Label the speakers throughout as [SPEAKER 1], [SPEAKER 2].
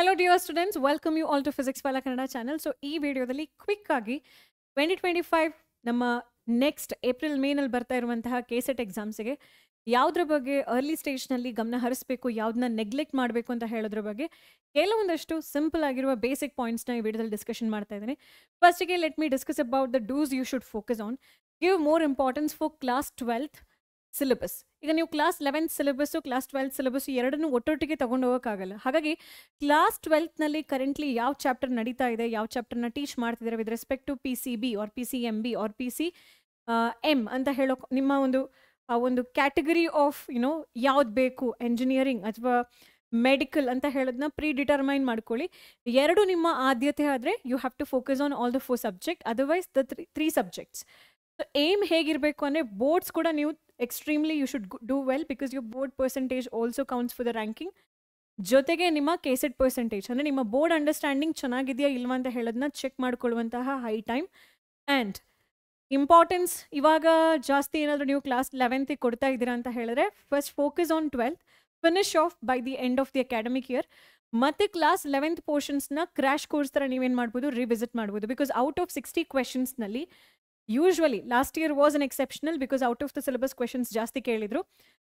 [SPEAKER 1] Hello dear students welcome you all to Physics Wallah Kannada channel so ಈ ವಿಡಿಯೋದಲ್ಲಿ quick ಆಗಿ twenty twenty five ನಮ್ಮ next April ಮೇನಲ್ಲಿ ಬರ್ತಾ ಇರುವಂತಹ ಕೆಸೆಟ್ ಎಕ್ಸಾಮ್ಸಿಗೆ ಯಾವುದ್ರ ಬಗ್ಗೆ ಅರ್ಲಿ ಸ್ಟೇಜ್ನಲ್ಲಿ ಗಮನ ಹರಿಸ್ಬೇಕು ಯಾವುದನ್ನ ನೆಗ್ಲೆಕ್ಟ್ ಮಾಡಬೇಕು ಅಂತ ಹೇಳೋದ್ರ ಬಗ್ಗೆ ಕೆಲವೊಂದಷ್ಟು ಸಿಂಪಲ್ ಆಗಿರುವ ಬೇಸಿಕ್ ಪಾಯಿಂಟ್ಸ್ನ ಈ ವಿಡಿಯೋದಲ್ಲಿ ಡಿಸ್ಕಷನ್ ಮಾಡ್ತಾ ಇದ್ದೀನಿ ಫಸ್ಟಿಗೆ let me discuss about the do's you should focus on give more importance for class twelfth syllabus ಈಗ ನೀವು class eleventh syllabus class twelfth syllabus ಎರಡನ್ನೂ ಒಟ್ಟೊಟ್ಟಿಗೆ ತಗೊಂಡು ಹೋಗೋಕ್ಕಾಗಲ್ಲ ಹಾಗಾಗಿ ಕ್ಲಾಸ್ ಟ್ವೆಲ್ತ್ನಲ್ಲಿ ಕರೆಂಟ್ಲಿ ಯಾವ ಚಾಪ್ಟರ್ ನಡೀತಾ ಇದೆ ಯಾವ ಚಾಪ್ಟರ್ನ ಟೀಚ್ ಮಾಡ್ತಿದ್ದಾರೆ with respect to P C B or P C M B or P C M ಅಂತ ಹೇಳೋ ನಿಮ್ಮ ಒಂದು ಆ ಒಂದು ಕ್ಯಾಟಗರಿ ಆಫ್ ಯುನೋ ಯಾವ್ದು ಬೇಕು ಎಂಜಿನಿಯರಿಂಗ್ ಅಥವಾ ಮೆಡಿಕಲ್ ಅಂತ ಹೇಳೋದನ್ನ ಪ್ರೀ ಡಿಟರ್ಮೈನ್ ಮಾಡ್ಕೊಳ್ಳಿ ಎರಡು ನಿಮ್ಮ ಆದ್ಯತೆ ಆದರೆ you have to focus on all the four subject otherwise the three three subjects aim ಹೇಗಿರಬೇಕು ಅಂದರೆ ಬೋರ್ಡ್ಸ್ ಕೂಡ ನೀವು extremely you should do well because you board percentage also counts for the ranking ಜೊತೆಗೆ ನಿಮ್ಮ ಕೇಸೆಡ್ ಪರ್ಸೆಂಟೇಜ್ ಅಂದರೆ ನಿಮ್ಮ board understanding ಚೆನ್ನಾಗಿದೆಯಾ ಇಲ್ವಾ ಅಂತ ಹೇಳೋದನ್ನ ಚೆಕ್ ಮಾಡ್ಕೊಳ್ಳುವಂತಹ ಹೈ ಟೈಮ್ ಆ್ಯಂಡ್ ಇಂಪಾರ್ಟೆನ್ಸ್ ಇವಾಗ ಜಾಸ್ತಿ ಏನಾದರೂ ನೀವು ಕ್ಲಾಸ್ ಲೆವೆಂತಿಗೆ ಕೊಡ್ತಾ ಇದ್ದೀರಾ ಅಂತ ಹೇಳಿದ್ರೆ first focus on twelfth finish off by the end of the academic year ಮತ್ತೆ ಕ್ಲಾಸ್ ಲೆವೆಂತ್ ಪೋರ್ಷನ್ಸ್ನ ಕ್ರ್ಯಾಶ್ ಕೋರ್ಸ್ ಥರ ನೀವೇನು ಮಾಡ್ಬೋದು ರಿವಿಸಿಟ್ ಮಾಡ್ಬೋದು ಬಿಕಾಸ್ ಔಟ್ ಆಫ್ ಸಿಕ್ಸ್ಟಿ ಕ್ವೆಶನ್ಸ್ನಲ್ಲಿ usually last year was an exceptional because out of the syllabus questions ಜಾಸ್ತಿ ಕೇಳಿದರು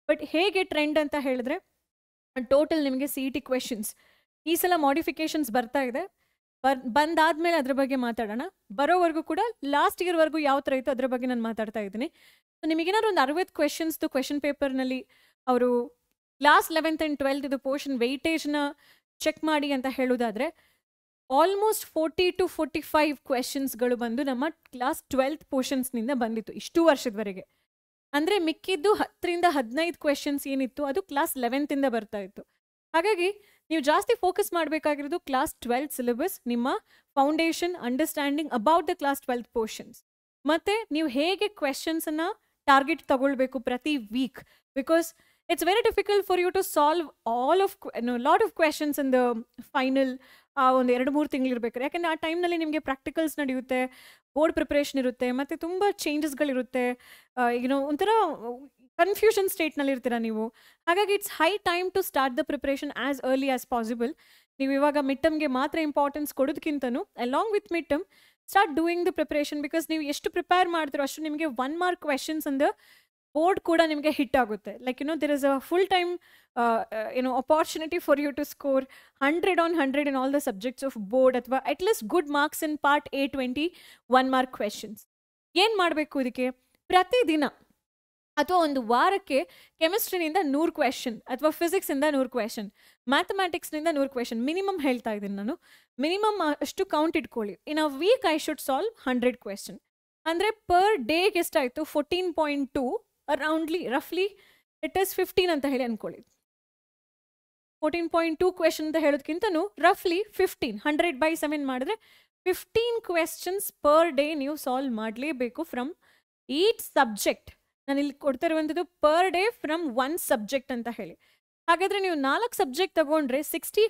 [SPEAKER 1] but ಹೇಗೆ ಟ್ರೆಂಡ್ ಅಂತ ಹೇಳಿದ್ರೆ ಟೋಟಲ್ ನಿಮಗೆ ಸಿ ಇ ಟಿ ಕ್ವೆಶನ್ಸ್ ಈ ಸಲ ಮಾಡಿಫಿಕೇಶನ್ಸ್ ಬರ್ತಾ ಇದೆ ಬರ್ ಬಂದಾದ್ಮೇಲೆ ಅದ್ರ ಬಗ್ಗೆ ಮಾತಾಡೋಣ ಬರೋವರೆಗೂ ಕೂಡ ಲಾಸ್ಟ್ ಇಯರ್ವರೆಗೂ ಯಾವ ಥರ ಇತ್ತು ಅದ್ರ ಬಗ್ಗೆ ನಾನು ಮಾತಾಡ್ತಾ ಇದ್ದೀನಿ ಸೊ ನಿಮಗೇನಾದ್ರು ಒಂದು ಅರವತ್ತು ಕ್ವೆಶನ್ಸ್ದು ಕ್ವೆಶನ್ ಪೇಪರ್ನಲ್ಲಿ ಅವರು ಕ್ಲಾಸ್ ಲೆವೆಂತ್ ಆ್ಯಂಡ್ ಟ್ವೆಲ್ತ್ ಇದು ಪೋರ್ಷನ್ ವೆಯ್ಟೇಜ್ನ ಚೆಕ್ ಮಾಡಿ ಅಂತ ಹೇಳೋದಾದರೆ almost forty to forty five ಕ್ವೆಶನ್ಸ್ಗಳು ಬಂದು ನಮ್ಮ ಕ್ಲಾಸ್ ಟ್ವೆಲ್ತ್ ಪೋರ್ಷನ್ಸ್ನಿಂದ ಬಂದಿತ್ತು ಇಷ್ಟು ವರ್ಷದವರೆಗೆ ಅಂದರೆ ಮಿಕ್ಕಿದ್ದು ಹತ್ತರಿಂದ ಹದಿನೈದು ಕ್ವೆಶನ್ಸ್ ಏನಿತ್ತು ಅದು ಕ್ಲಾಸ್ ಲೆವೆಂತಿಂದ ಬರ್ತಾ ಇತ್ತು ಹಾಗಾಗಿ ನೀವು ಜಾಸ್ತಿ ಫೋಕಸ್ ಮಾಡಬೇಕಾಗಿರೋದು ಕ್ಲಾಸ್ ಟ್ವೆಲ್ತ್ ಸಿಲೆಬಸ್ ನಿಮ್ಮ foundation understanding about the class twelfth portions ಮತ್ತು ನೀವು ಹೇಗೆ ಕ್ವೆಶನ್ಸನ್ನು ಟಾರ್ಗೆಟ್ ತಗೊಳ್ಬೇಕು ಪ್ರತಿ week because it's very difficult for you to solve all of lot of questions in the final ಆ ಒಂದು ಎರಡು ಮೂರು ತಿಂಗಳು ಇರಬೇಕಾದ್ರೆ ಯಾಕೆಂದರೆ ಆ ಟೈಮ್ನಲ್ಲಿ ನಿಮಗೆ ಪ್ರಾಕ್ಟಿಕಲ್ಸ್ ನಡೆಯುತ್ತೆ ಬೋರ್ಡ್ ಪ್ರಿಪ್ರೇಷನ್ ಇರುತ್ತೆ ಮತ್ತು ತುಂಬ ಚೇಂಜಸ್ಗಳಿರುತ್ತೆ ಏನೋ ಒಂಥರ ಕನ್ಫ್ಯೂಷನ್ ಸ್ಟೇಟ್ನಲ್ಲಿ ಇರ್ತೀರ ನೀವು ಹಾಗಾಗಿ it's high time to start the preparation as early as possible ನೀವು ಇವಾಗ ಮಿಡ್ ಮಾತ್ರ ಇಂಪಾರ್ಟೆನ್ಸ್ ಕೊಡೋದಕ್ಕಿಂತನೂ along with mid term start doing the preparation because ನೀವು ಎಷ್ಟು ಪ್ರಿಪೇರ್ ಮಾಡ್ತೀರೋ ಅಷ್ಟು ನಿಮಗೆ ಒನ್ ಮಾರ್ಕ್ ಕ್ವೆಶನ್ಸ್ ಅಂದ್ರೆ ಬೋರ್ಡ್ ಕೂಡ ನಿಮಗೆ ಹಿಟ್ ಆಗುತ್ತೆ like you know there is a full time ಏನೋ opportunity for you to score hundred on hundred in all the subjects of board ಅಥವಾ at least good marks in part A twenty one mark questions ಏನು ಮಾಡಬೇಕು ಇದಕ್ಕೆ ಪ್ರತಿದಿನ ಅಥವಾ ಒಂದು ವಾರಕ್ಕೆ ಕೆಮಿಸ್ಟ್ರಿನಿಂದ ನೂರು ಕ್ವೆಶನ್ ಅಥವಾ ಫಿಸಿಕ್ಸಿಂದ ನೂರು ಕ್ವೆಶನ್ ಮ್ಯಾಥಮ್ಯಾಟಿಕ್ಸ್ನಿಂದ ನೂರು ಕ್ವೆಶನ್ ಮಿನಿಮಮ್ ಹೇಳ್ತಾ ಇದ್ದೀನಿ ನಾನು ಮಿನಿಮಮ್ ಅಷ್ಟು ಕೌಂಟ್ ಇಟ್ಕೊಳ್ಳಿ in a week I should solve hundred question ಅಂದರೆ ಪರ್ ಡೇಗೆ ಎಷ್ಟಾಯಿತು ಫೋರ್ಟೀನ್ ಪಾಯಿಂಟ್ ಟು ಅರೌಂಡ್ಲಿ ರಫ್ಲಿ ಇಟ್ ಇಸ್ ಫಿಫ್ಟೀನ್ ಅಂತ ಹೇಳಿ ಅಂದ್ಕೊಳ್ಳಿ ಫೋರ್ಟೀನ್ ಪಾಯಿಂಟ್ ಟೂ ಕ್ವೆಶನ್ ಅಂತ ಹೇಳೋದಕ್ಕಿಂತನೂ ರಫ್ಲಿ ಫಿಫ್ಟೀನ್ ಹಂಡ್ರೆಡ್ ಬೈ ಸೆವೆನ್ ಮಾಡಿದ್ರೆ ಫಿಫ್ಟೀನ್ ಕ್ವೆಶನ್ಸ್ ಪರ್ ಡೇ ನೀವು ಸಾಲ್ವ್ ಮಾಡಲೇಬೇಕು ಫ್ರಮ್ ಈಟ್ ಸಬ್ಜೆಕ್ಟ್ ನಾನು ಇಲ್ಲಿ ಕೊಡ್ತಾ ಇರುವಂಥದ್ದು per day from one subject ಅಂತ ಹೇಳಿ ಹಾಗಾದರೆ ನೀವು ನಾಲ್ಕು ಸಬ್ಜೆಕ್ಟ್ ತಗೊಂಡ್ರೆ ಸಿಕ್ಸ್ಟಿ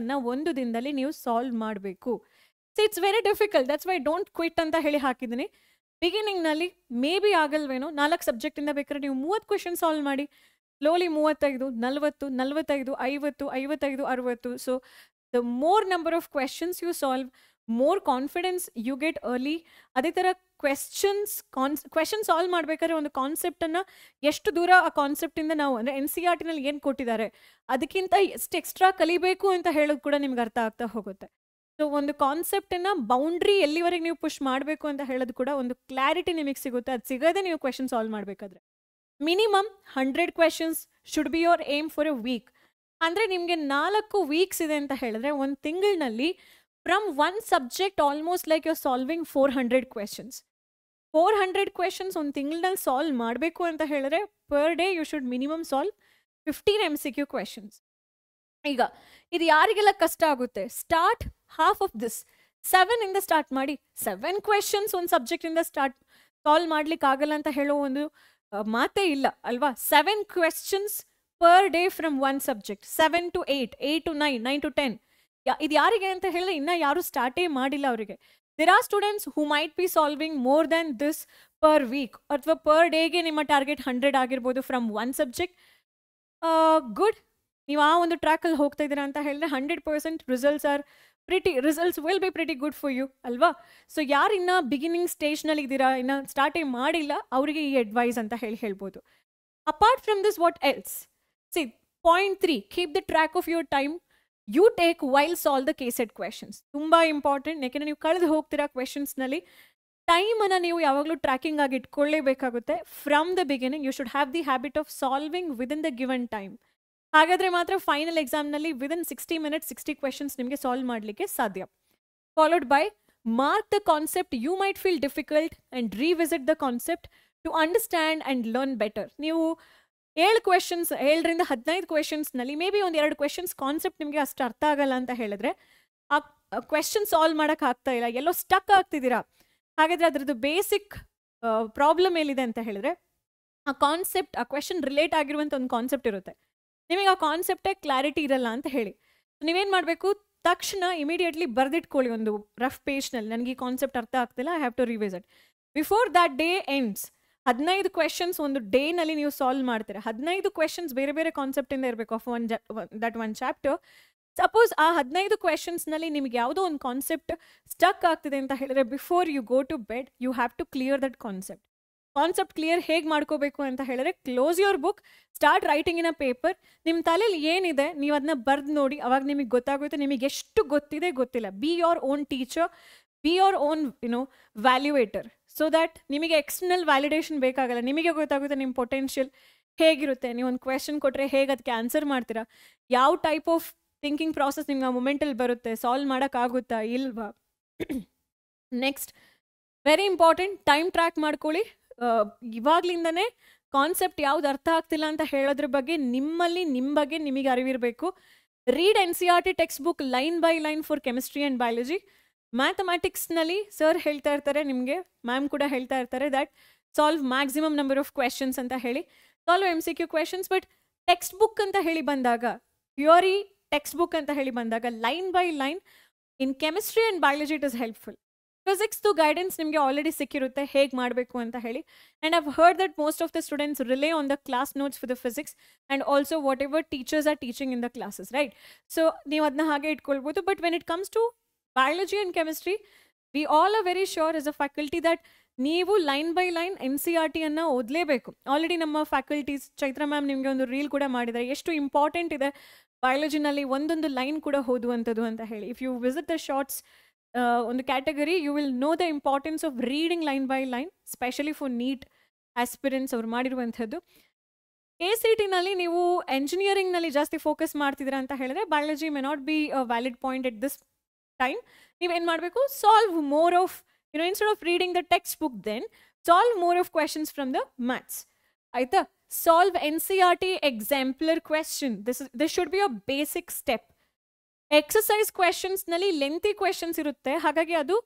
[SPEAKER 1] ಅನ್ನು ಒಂದು ದಿನದಲ್ಲಿ ನೀವು ಸಾಲ್ವ್ ಮಾಡಬೇಕು so it's very difficult that's why don't quit ಅಂತ ಹೇಳಿ ಹಾಕಿದ್ದೀನಿ ಬಿಗಿನಿಂಗ್ನಲ್ಲಿ ಮೇ ಬಿ ಆಗಲ್ವೇನೋ ನಾಲ್ಕು ಸಬ್ಜೆಕ್ಟಿಂದ ಬೇಕಾದ್ರೆ ನೀವು ಮೂವತ್ತು ಕ್ವೆಶನ್ ಸಾಲ್ವ್ ಮಾಡಿ ಸ್ಲೋಲಿ ಮೂವತ್ತೈದು ನಲವತ್ತು ನಲ್ವತ್ತೈದು ಐವತ್ತು ಐವತ್ತೈದು ಅರವತ್ತು so the more number of questions you solve more confidence you get early ಅದೇ ಥರ ಕ್ವೆಶ್ಚನ್ಸ್ ಕಾನ್ಸ್ ಕ್ವೆಶನ್ ಸಾಲ್ವ್ ಮಾಡಬೇಕಾದ್ರೆ ಒಂದು ಕಾನ್ಸೆಪ್ಟನ್ನು ಎಷ್ಟು ದೂರ ಆ ಕಾನ್ಸೆಪ್ಟಿಂದ ನಾವು ಅಂದರೆ ಎನ್ ಸಿ ಆರ್ e ಟಿನಲ್ಲಿ ಏನು ಕೊಟ್ಟಿದ್ದಾರೆ ಅದಕ್ಕಿಂತ ಎಷ್ಟು ಎಕ್ಸ್ಟ್ರಾ ಕಲಿಬೇಕು ಅಂತ ಹೇಳೋದು ಕೂಡ ನಿಮ್ಗೆ ಅರ್ಥ ಆಗ್ತಾ ಹೋಗುತ್ತೆ ಸೊ ಒಂದು ಕಾನ್ಸೆಪ್ಟನ್ನು ಬೌಂಡ್ರಿ ಎಲ್ಲಿವರೆಗೆ ನೀವು ಪುಷ್ ಮಾಡಬೇಕು ಅಂತ ಹೇಳೋದು ಕೂಡ ಒಂದು ಕ್ಲಾರಿಟಿ ನಿಮಗೆ ಸಿಗುತ್ತೆ ಅದು ಸಿಗೋದೇ ನೀವು ಕ್ವೆಶನ್ ಸಾಲ್ವ್ ಮಾಡಬೇಕಾದ್ರೆ minimum hundred questions should be your aim for a week ಅಂದರೆ ನಿಮಗೆ ನಾಲ್ಕು ವೀಕ್ಸ್ ಇದೆ ಅಂತ ಹೇಳಿದ್ರೆ ಒಂದು ತಿಂಗಳಿನಲ್ಲಿ from one subject almost like your solving four hundred questions four hundred questions ಒಂದು ತಿಂಗಳಿನಲ್ಲಿ ಸಾಲ್ವ್ ಮಾಡಬೇಕು ಅಂತ ಹೇಳಿದ್ರೆ per day you should minimum solve fifteen M C Q questions ಈಗ ಇದು ಯಾರಿಗೆಲ್ಲ ಕಷ್ಟ ಆಗುತ್ತೆ start half of this seven ಇಂದ ಸ್ಟಾರ್ಟ್ ಮಾಡಿ ಸೆವೆನ್ ಕ್ವೆಶನ್ಸ್ ಒಂದು ಸಬ್ಜೆಕ್ಟಿಂದ ಸ್ಟಾರ್ಟ್ ಸಾಲ್ವ್ ಮಾಡ್ಲಿಕ್ಕೆ ಆಗಲ್ಲ ಅಂತ ಹೇಳೋ ಒಂದು ಮಾತೇ ಇಲ್ಲ ಅಲ್ವಾ seven questions per day from one subject seven to eight eight to nine nine to ten ಇದು ಯಾರಿಗೆ ಅಂತ ಹೇಳಿದ್ರೆ ಇನ್ನೂ ಯಾರು ಸ್ಟಾರ್ಟೇ ಮಾಡಿಲ್ಲ ಅವರಿಗೆ there are students who might be solving more than this per week ಅಥವಾ ಪರ್ ಡೇಗೆ ನಿಮ್ಮ ಟಾರ್ಗೆಟ್ ಹಂಡ್ರೆಡ್ ಆಗಿರ್ಬೋದು ಫ್ರಮ್ ಒನ್ ಸಬ್ಜೆಕ್ಟ್ ಗುಡ್ ನೀವು ಆ ಒಂದು ಟ್ರ್ಯಾಕಲ್ಲಿ ಹೋಗ್ತಾ ಇದ್ದೀರಾ ಅಂತ ಹೇಳಿದ್ರೆ hundred percent results are pretty results will be pretty good for you ಅಲ್ವಾ ಸೊ ಯಾರು ಇನ್ನ ಬಿಗಿನಿಂಗ್ ಸ್ಟೇಜ್ನಲ್ಲಿ ಇದ್ದೀರಾ ಇನ್ನೂ ಸ್ಟಾರ್ಟೇ ಮಾಡಿಲ್ಲ ಅವರಿಗೆ ಈ ಅಡ್ವೈಸ್ ಅಂತ ಹೇಳಿ ಹೇಳ್ಬೋದು apart from this what else see point three keep the track of your time you take while solve the KCET questions ತುಂಬ ಇಂಪಾರ್ಟೆಂಟ್ ಯಾಕೆಂದರೆ ನೀವು ಕಳೆದು ಹೋಗ್ತೀರಾ ಕ್ವೆಶನ್ಸ್ನಲ್ಲಿ ಟೈಮನ್ನು ನೀವು ಯಾವಾಗಲೂ ಟ್ರ್ಯಾಕಿಂಗ್ ಆಗಿ ಇಟ್ಕೊಳ್ಳೇಬೇಕಾಗುತ್ತೆ from the beginning you should have the habit of solving within the given time ಹಾಗಾದರೆ ಮಾತ್ರ ಫೈನಲ್ ಎಕ್ಸಾಮ್ನಲ್ಲಿ within sixty minutes sixty questions ನಿಮಗೆ ಸಾಲ್ವ್ ಮಾಡಲಿಕ್ಕೆ ಸಾಧ್ಯ followed by mark the concept you might feel difficult and revisit the concept to understand and learn better ನೀವು ಏಳು questions ಏಳರಿಂದ ಹದಿನೈದು ಕ್ವೆಶನ್ಸ್ನಲ್ಲಿ ಮೇ ಬಿ ಒಂದು ಎರಡು ಕ್ವೆಶನ್ಸ್ ಕಾನ್ಸೆಪ್ಟ್ ನಿಮಗೆ ಅಷ್ಟು ಅರ್ಥ ಆಗಲ್ಲ ಅಂತ ಹೇಳಿದ್ರೆ ಆ ಕ್ವೆಶನ್ ಸಾಲ್ವ್ ಮಾಡೋಕ್ಕೆ ಆಗ್ತಾ ಇಲ್ಲ ಎಲ್ಲೋ ಸ್ಟಕ್ ಆಗ್ತಿದ್ದೀರಾ ಹಾಗಾದರೆ ಅದರದ್ದು ಬೇಸಿಕ್ ಪ್ರಾಬ್ಲಮ್ ಏನಿದೆ ಅಂತ ಹೇಳಿದ್ರೆ ಆ ಕಾನ್ಸೆಪ್ಟ್ ಆ ಕ್ವೆಶನ್ ರಿಲೇಟ್ ಆಗಿರುವಂಥ ಒಂದು ಕಾನ್ಸೆಪ್ಟ್ ಇರುತ್ತೆ ನಿಮಗೆ ಆ ಕಾನ್ಸೆಪ್ಟೇ ಕ್ಲಾರಿಟಿ ಇರಲ್ಲ ಅಂತ ಹೇಳಿ ನೀವೇನು ಮಾಡಬೇಕು ತಕ್ಷಣ ಇಮಿಡಿಯೇಟ್ಲಿ ಬರೆದಿಟ್ಕೊಳ್ಳಿ ಒಂದು ರಫ್ ಪೇಜ್ನಲ್ಲಿ ನನಗೆ ಈ ಕಾನ್ಸೆಪ್ಟ್ ಅರ್ಥ ಆಗ್ತಿಲ್ಲ I have to revisit before that day ends ಹದಿನೈದು ಕ್ವೆಶನ್ಸ್ ಒಂದು ಡೇನಲ್ಲಿ ನೀವು ಸಾಲ್ವ್ ಮಾಡ್ತೀರಾ ಹದಿನೈದು ಕ್ವೆಶನ್ಸ್ ಬೇರೆ ಬೇರೆ ಕಾನ್ಸೆಪ್ಟಿಂದ ಇರಬೇಕು of one that one chapter suppose ಆ ಹದಿನೈದು ಕ್ವೆಶನ್ಸ್ನಲ್ಲಿ ನಿಮಗೆ ಯಾವುದೋ ಒಂದು ಕಾನ್ಸೆಪ್ಟ್ ಸ್ಟಕ್ ಆಗ್ತಿದೆ ಅಂತ ಹೇಳಿದ್ರೆ before you go to bed you have to clear that concept concept clear ಹೇಗೆ ಮಾಡ್ಕೋಬೇಕು ಅಂತ ಹೇಳಿದ್ರೆ close your book start writing in a paper ನಿಮ್ಮ ತಲೆಯಲ್ಲಿ ಏನಿದೆ ನೀವು ಅದನ್ನ ಬರೆದು ನೋಡಿ ಅವಾಗ ನಿಮಗೆ ಗೊತ್ತಾಗುತ್ತೆ ನಿಮಗೆ ಎಷ್ಟು ಗೊತ್ತಿದೆ ಗೊತ್ತಿಲ್ಲ be your own teacher be your own you know valuator so that ನಿಮಗೆ ಎಕ್ಸ್ಟರ್ನಲ್ ವ್ಯಾಲಿಡೇಷನ್ ಬೇಕಾಗಲ್ಲ ನಿಮಗೆ ಗೊತ್ತಾಗುತ್ತೆ ನಿಮ್ಮ ಪೊಟೆನ್ಷಿಯಲ್ ಹೇಗಿರುತ್ತೆ ನೀವು ಒಂದು ಕ್ವೆಶನ್ ಕೊಟ್ಟರೆ ಹೇಗೆ ಅದಕ್ಕೆ ಆನ್ಸರ್ ಮಾಡ್ತೀರಾ ಯಾವ ಟೈಪ್ ಆಫ್ ಥಿಂಕಿಂಗ್ ಪ್ರಾಸೆಸ್ ನಿಮ್ಗೆ ಆ ಮೂಮೆಂಟಲ್ಲಿ ಬರುತ್ತೆ ಸಾಲ್ವ್ ಮಾಡೋಕ್ಕಾಗುತ್ತಾ ಇಲ್ವಾ next very important time track ಮಾಡ್ಕೊಳ್ಳಿ ಇವಾಗ್ಲಿಂದನೇ ಕಾನ್ಸೆಪ್ಟ್ ಯಾವ್ದು ಅರ್ಥ ಆಗ್ತಿಲ್ಲ ಅಂತ ಹೇಳೋದ್ರ ಬಗ್ಗೆ ನಿಮ್ಮಲ್ಲಿ ನಿಮ್ಮ ಬಗ್ಗೆ ನಿಮಗೆ ಅರಿವಿರಬೇಕು read N C R T text textbook line by line for chemistry and biology ನಲ್ಲಿ ಸರ್ ಹೇಳ್ತಾ ಇರ್ತಾರೆ ನಿಮಗೆ ಮ್ಯಾಮ್ ಕೂಡ ಹೇಳ್ತಾ ಇರ್ತಾರೆ that solve maximum number of questions ಅಂತ ಹೇಳಿ solve M C Q questions but textbook ಅಂತ ಹೇಳಿ ಬಂದಾಗ ಪ್ಯೂರಿ ಟೆಕ್ಸ್ಟ್ ಬುಕ್ ಅಂತ ಹೇಳಿ ಬಂದಾಗ line by line in chemistry and biology it is helpful ಫಿಸಿಕ್ಸ್ದು ಗೈಡೆನ್ಸ್ ನಿಮಗೆ ಆಲ್ರೆಡಿ ಸಿಕ್ಕಿರುತ್ತೆ ಹೇಗೆ ಮಾಡಬೇಕು ಅಂತ ಹೇಳಿ and I've heard that most of the students rely on the class notes for the physics and also whatever teachers are teaching in the classes right so ನೀವು ಅದನ್ನ ಹಾಗೆ ಇಟ್ಕೊಳ್ಬೋದು but when it comes to biology and chemistry we all a very sure as a faculty that ನೀವು line by line N C R ಟಿಯನ್ನು ಓದಲೇಬೇಕು already ನಮ್ಮ faculties Chaitra ma'am ನಿಮಗೆ ಒಂದು ರೀಲ್ ಕೂಡ ಮಾಡಿದ್ದಾರೆ ಎಷ್ಟು ಇಂಪಾರ್ಟೆಂಟ್ ಇದೆ ಬಯಾಲಜಿನಲ್ಲಿ ಒಂದೊಂದು ಲೈನ್ ಕೂಡ ಓದುವಂಥದ್ದು ಅಂತ ಹೇಳಿ if you visit the shorts uh, on the category, you will know the importance of reading line by line, especially for NEET aspirants ಅವ್ರು ಮಾಡಿರುವಂಥದ್ದು ಎ ಸಿ ಟಿನಲ್ಲಿ ನೀವು ಎಂಜಿನಿಯರಿಂಗ್ನಲ್ಲಿ ಜಾಸ್ತಿ ಫೋಕಸ್ ಮಾಡ್ತಿದ್ದೀರಾ ಅಂತ ಹೇಳಿದ್ರೆ biology may not be valid point at this time ನೀವೇನು ಮಾಡಬೇಕು solve more of you know instead of reading the textbook then solve more of questions from the maths ಆಯಿತಾ solve N C R T exemplar question this this should be a basic step exercise ಕ್ವೆಶನ್ಸ್ನಲ್ಲಿ lengthy questions ಇರುತ್ತೆ ಹಾಗಾಗಿ ಅದು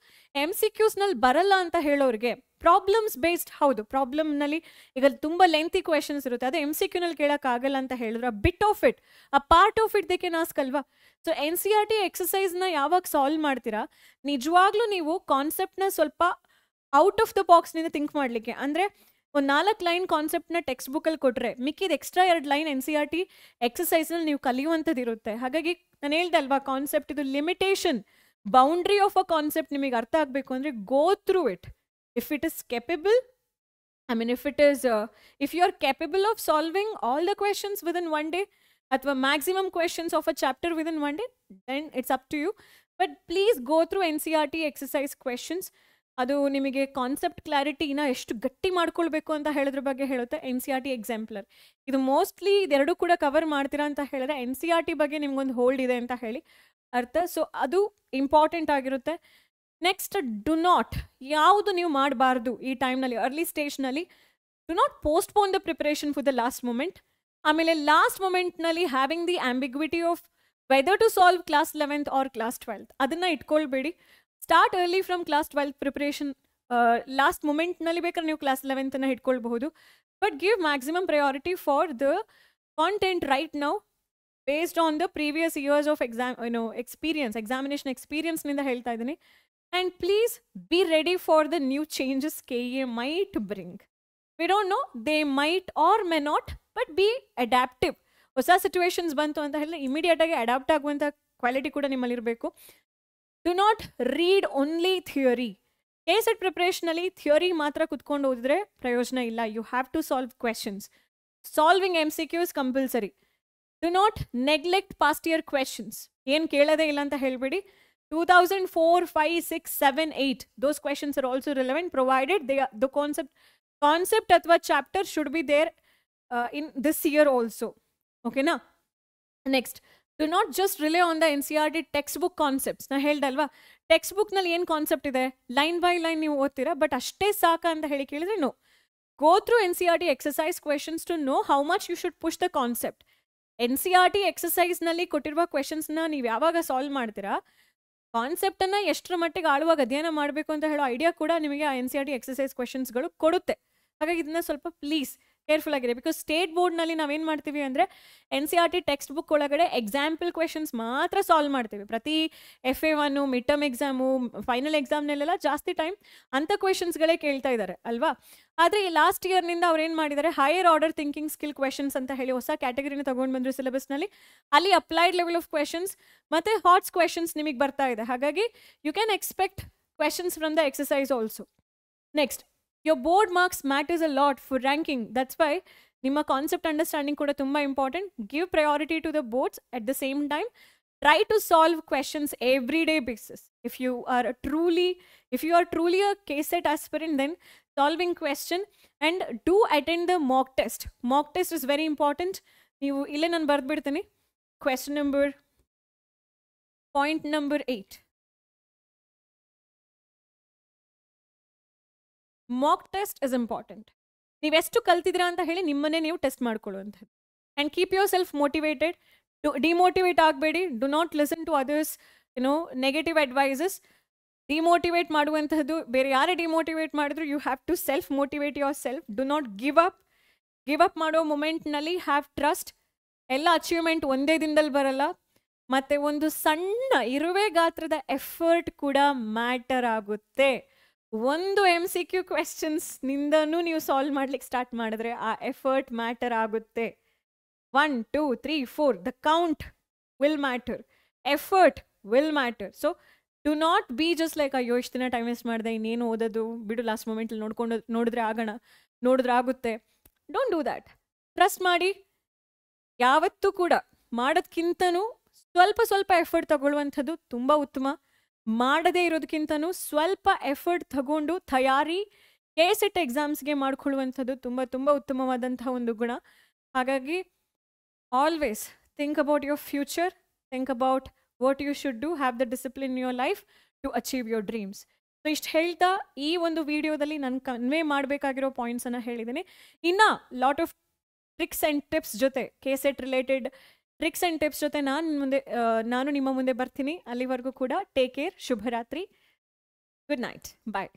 [SPEAKER 1] M C ಕ್ಯೂಸ್ನಲ್ಲಿ ಬರಲ್ಲ ಅಂತ ಹೇಳೋರಿಗೆ problems based ಹೌದು ಪ್ರಾಬ್ಲಮ್ನಲ್ಲಿ ಈಗ ತುಂಬ ಲೆಂತಿ ಕ್ವೆಶನ್ಸ್ ಇರುತ್ತೆ ಅದು ಎಮ್ ಸಿ ಕ್ಯೂನಲ್ಲಿ ಕೇಳೋಕ್ಕಾಗಲ್ಲ ಅಂತ a bit of it a part of it they can so N C R T ಎಕ್ಸಸೈಸ್ನ ಯಾವಾಗ ಸಾಲ್ವ್ ಮಾಡ್ತೀರಾ ನಿಜವಾಗ್ಲೂ ನೀವು ಕಾನ್ಸೆಪ್ಟ್ನ ಸ್ವಲ್ಪ ಔಟ್ ಆಫ್ ದ ಬಾಕ್ಸ್ನಿಂದ ಥಿಂಕ್ ಮಾಡಲಿಕ್ಕೆ ಅಂದರೆ ಒಂದು ನಾಲ್ಕು ಲೈನ್ ಕಾನ್ಸೆಪ್ಟ್ನ ಟೆಕ್ಸ್ಟ್ ಬುಕ್ಕಲ್ಲಿ ಕೊಟ್ಟರೆ ಮಿಕ್ಕಿದ ಎಕ್ಸ್ಟ್ರಾ ಎರಡು line N C R T e ಎಕ್ಸಸೈಸ್ನಲ್ಲಿ ನೀವು ಕಲಿಯುವಂಥದ್ದು ಇರುತ್ತೆ ಹಾಗಾಗಿ ನಾನು ಹೇಳ್ದೆ ಅಲ್ವಾ ಕಾನ್ಸೆಪ್ಟ್ ಇದು limitation boundary of a concept ನಿಮಗೆ ಅರ್ಥ ಆಗಬೇಕು ಅಂದರೆ go through it if it is capable I mean if it is if you are capable of solving all the questions within one day ಅಥವಾ maximum questions of a chapter within one day then it's up to you but please go through N C R T exercise questions ಅದು ನಿಮಗೆ concept ಕ್ಲಾರಿಟಿನ ಎಷ್ಟು ಗಟ್ಟಿ ಮಾಡ್ಕೊಳ್ಬೇಕು ಅಂತ ಹೇಳಿದ್ರ ಬಗ್ಗೆ ಹೇಳುತ್ತೆ N C R T exemplar ಇದು ಮೋಸ್ಟ್ಲಿ ಇದೆರಡೂ ಕೂಡ ಕವರ್ ಮಾಡ್ತೀರಾ ಅಂತ ಹೇಳಿದ್ರೆ ಎನ್ ಸಿ ಆರ್ ಟಿ ಬಗ್ಗೆ ನಿಮ್ಗೊಂದು ಹೋಲ್ಡ್ ಇದೆ ಅಂತ ಹೇಳಿ ಅರ್ಥ ಸೊ ಅದು ಇಂಪಾರ್ಟೆಂಟ್ ಆಗಿರುತ್ತೆ ನೆಕ್ಸ್ಟ್ ಡು ನಾಟ್ ಯಾವುದು ನೀವು ಮಾಡಬಾರ್ದು ಈ ಟೈಮ್ನಲ್ಲಿ ಅರ್ಲಿ ಸ್ಟೇಜ್ನಲ್ಲಿ do not postpone the preparation for the last moment ಆಮೇಲೆ ಲಾಸ್ಟ್ ಮೂಮೆಂಟ್ನಲ್ಲಿ having the ambiguity of whether to solve class eleventh or class twelfth ಅದನ್ನು ಇಟ್ಕೊಳ್ಬೇಡಿ start early from class twelfth preparation last ಮೂಮೆಂಟ್ನಲ್ಲಿ ಬೇಕಾದ್ರೆ ನೀವು ಕ್ಲಾಸ್ ಲೆವೆಂತನ್ನು ಹಿಡ್ಕೊಳ್ಬಹುದು but give maximum priority for the content right now based on the previous years of exam ಏನು experience examination ಎಕ್ಸ್ಪೀರಿಯನ್ಸ್ನಿಂದ ಹೇಳ್ತಾ ಇದ್ದೀನಿ and please be ready for the new changes K A might bring we don't know they might or may not but be adaptive ಹೊಸ situations ಬಂತು ಅಂತ ಹೇಳಿದ್ರೆ ಇಮಿಡಿಯೇಟಾಗಿ adapt ಆಗುವಂಥ ಕ್ವಾಲಿಟಿ ಕೂಡ ನಿಮ್ಮಲ್ಲಿರಬೇಕು do not read only theory a CET ಪ್ರಿಪ್ರೇಷನಲ್ಲಿ theory ಮಾತ್ರ ಕುತ್ಕೊಂಡು ಓದಿದ್ರೆ ಪ್ರಯೋಜನ ಇಲ್ಲ you have to solve questions solving M C Qs compulsory do not neglect past year questions ಏನು ಕೇಳೋದೇ ಇಲ್ಲ ಅಂತ ಹೇಳಿಬಿಡಿ two thousand four five six seven eight those questions are also relevant provided they the concept concept ಅಥವಾ chapter should be there in this year also ಓಕೆನಾ next do not just rely on the N C R T text book concepts ನಾ ಹೇಳ್ದಲ್ವಾ text ಬುಕ್ನಲ್ಲಿ ಏನು concept ಇದೆ line by line ನೀವು ಓದ್ತೀರಾ but ಅಷ್ಟೇ ಸಾಕ ಅಂತ ಹೇಳಿ ಕೇಳಿದ್ರೆ no go through N C R T exercise questions to know how much you should push the concept N C R T ಎಕ್ಸಸೈಸ್ನಲ್ಲಿ ಕೊಟ್ಟಿರುವ ಕ್ವೆಶನ್ಸ್ನ ನೀವು ಯಾವಾಗ ಸಾಲ್ವ್ ಮಾಡ್ತೀರಾ ಕಾನ್ಸೆಪ್ಟನ್ನು ಎಷ್ಟರ ಮಟ್ಟಿಗೆ ಆಳುವಾಗ ಅಧ್ಯಯನ ಮಾಡಬೇಕು ಅಂತ ಹೇಳೋ ಐಡಿಯಾ ಕೂಡ ನಿಮಗೆ ಆ N C R T exercise ಕ್ವೆಶನ್ಸ್ಗಳು ಕೊಡುತ್ತೆ ಹಾಗಾಗಿ ಇದನ್ನ ಸ್ವಲ್ಪ ಪ್ಲೀಸ್ ಕೇರ್ಫುಲ್ ಆಗಿದೆ ಬಿಕಾಸ್ ಸ್ಟೇಟ್ ಬೋರ್ಡ್ನಲ್ಲಿ ನಾವೇನು ಮಾಡ್ತೀವಿ ಅಂದರೆ N C R T text book ಒಳಗಡೆ ಎಕ್ಸಾಂಪಲ್ ಕ್ವೆಶನ್ಸ್ ಮಾತ್ರ ಸಾಲ್ವ್ ಮಾಡ್ತೀವಿ ಪ್ರತಿ F A one mid term exam final ಎಕ್ಸಾಮ್ನಲ್ಲೆಲ್ಲ ಜಾಸ್ತಿ ಟೈಮ್ ಅಂಥ ಕ್ವೆಶನ್ಸ್ಗಳೇ ಕೇಳ್ತಾ ಇದ್ದಾರೆ ಅಲ್ವಾ ಆದರೆ ಈ ಲಾಸ್ಟ್ ಇಯರ್ನಿಂದ ಅವ್ರು ಏನು ಮಾಡಿದ್ದಾರೆ higher order thinking skill questions ಅಂತ ಹೇಳಿ ಹೊಸ ಕ್ಯಾಟಗರಿನ ತೊಗೊಂಡು ಬಂದರು ಸಿಲೆಬಸ್ನಲ್ಲಿ ಅಲ್ಲಿ ಅಪ್ಲೈಡ್ ಲೆವೆಲ್ ಆಫ್ ಕ್ವೆಶನ್ಸ್ ಮತ್ತು ಹಾಟ್ಸ್ ಕ್ವೆಶನ್ಸ್ ನಿಮಗೆ ಬರ್ತಾ ಇದೆ ಹಾಗಾಗಿ you can expect questions from the exercise also next your board marks matters a lot for ranking. That's why ನಿಮ್ಮ ಕಾನ್ಸೆಪ್ಟ್ ಅಂಡರ್ಸ್ಟ್ಯಾಂಡಿಂಗ್ ಕೂಡ ತುಂಬ important give priority to the boards at the same time try to solve questions every day basis if you are truly if you are truly a K CET aspirant then solving question and do attend the mock test mock test is very important ನೀವು ಇಲ್ಲೇ ನಾನು ಬರೆದ್ಬಿಡ್ತೀನಿ question number point number eight mock test is important ನೀವೆಷ್ಟು ಕಲ್ತಿದ್ದೀರಾ ಅಂತ ಹೇಳಿ ನಿಮ್ಮನ್ನೇ ನೀವು ಟೆಸ್ಟ್ ಮಾಡ್ಕೊಳ್ಳುವಂಥದ್ದು and keep yourself motivated to demotivate ಆಗಬೇಡಿ do not listen to others you know negative advices demotivate ಮಾಡುವಂಥದ್ದು ಬೇರೆ ಯಾರೇ ಡಿಮೋಟಿವೇಟ್ ಮಾಡಿದ್ರು you have to self motivate yourself do not give up give up ಮಾಡೋ ಮೂಮೆಂಟ್ನಲ್ಲಿ have trust ಎಲ್ಲ achievement ಒಂದೇ ದಿನದಲ್ಲಿ ಬರಲ್ಲ ಮತ್ತು ಒಂದು ಸಣ್ಣ ಇರುವೆ ಗಾತ್ರದ ಎಫರ್ಟ್ ಕೂಡ ಮ್ಯಾಟರ್ ಆಗುತ್ತೆ ಒಂದು ಎಮ್ ಸಿ ಕ್ಯೂ ಕ್ವೆಶನ್ಸ್ನಿಂದನೂ ನೀವು ಸಾಲ್ವ್ ಮಾಡ್ಲಿಕ್ಕೆ ಸ್ಟಾರ್ಟ್ ಮಾಡಿದ್ರೆ ಆ ಎಫರ್ಟ್ ಮ್ಯಾಟರ್ ಆಗುತ್ತೆ one two three four the count will matter effort will matter so do not be just like ಅಯ್ಯೋ ಇಷ್ಟು ದಿನ ಟೈಮ್ ವೇಸ್ಟ್ ಮಾಡಿದೆ ಇನ್ನೇನು ಓದೋದು ಬಿಡು ಲಾಸ್ಟ್ ಮೂಮೆಂಟ್ ನೋಡ್ಕೊಂಡು ನೋಡಿದ್ರೆ ಆಗೋಣ ನೋಡಿದ್ರೆ ಆಗುತ್ತೆ ಡೋಂಟ್ ಡೂ ದ್ಯಾಟ್ ಟ್ರಸ್ಟ್ ಮಾಡಿ ಯಾವತ್ತೂ ಕೂಡ ಮಾಡೋದ್ಕಿಂತನೂ ಸ್ವಲ್ಪ ಸ್ವಲ್ಪ ಎಫರ್ಟ್ ತಗೊಳ್ಳುವಂಥದ್ದು ತುಂಬ ಉತ್ತಮ ಮಾಡದೇ ಇರೋದಕ್ಕಿಂತನೂ ಸ್ವಲ್ಪ ಎಫರ್ಟ್ ತಗೊಂಡು ತಯಾರಿ ಕೆ ಸೆಟ್ ಎಕ್ಸಾಮ್ಸ್ಗೆ ಮಾಡ್ಕೊಳ್ಳುವಂಥದ್ದು ತುಂಬ ತುಂಬ ಉತ್ತಮವಾದಂಥ ಒಂದು ಗುಣ ಹಾಗಾಗಿ always think about your future think about what you should do have the discipline your life to achieve your dreams so ಇಷ್ಟು ಹೇಳ್ತಾ ಈ ಒಂದು ವಿಡಿಯೋದಲ್ಲಿ ನಾನು ಕನ್ವೆ ಮಾಡಬೇಕಾಗಿರೋ ಪಾಯಿಂಟ್ಸನ್ನು ಹೇಳಿದ್ದೀನಿ ಇನ್ನು lot of tricks and tips ಜೊತೆ K CET related tricks and tips ಜೊತೆ ನಾನು ಮುಂದೆ ನಾನು ನಿಮ್ಮ ಮುಂದೆ ಬರ್ತೀನಿ ಅಲ್ಲಿವರೆಗೂ ಕೂಡ ಟೇಕ್ ಕೇರ್ ಶುಭರಾತ್ರಿ ಗುಡ್ ನೈಟ್ ಬಾಯ್